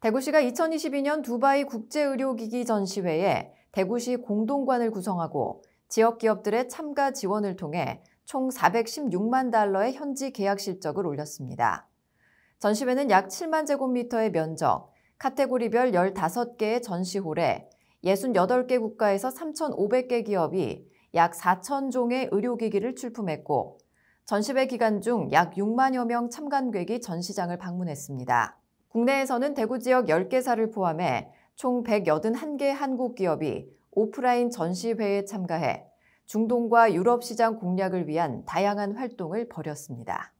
대구시가 2022년 두바이 국제의료기기 전시회에 대구시 공동관을 구성하고 지역 기업들의 참가 지원을 통해 총 416만 달러의 현지 계약 실적을 올렸습니다. 전시회는 약 7만 제곱미터의 면적, 카테고리별 15개의 전시홀에 68개 국가에서 3,500개 기업이 약 4천 종의 의료기기를 출품했고 전시회 기간 중 약 6만여 명 참관객이 전시장을 방문했습니다. 국내에서는 대구 지역 10개사를 포함해 총 181개 한국 기업이 오프라인 전시회에 참가해 중동과 유럽 시장 공략을 위한 다양한 활동을 벌였습니다.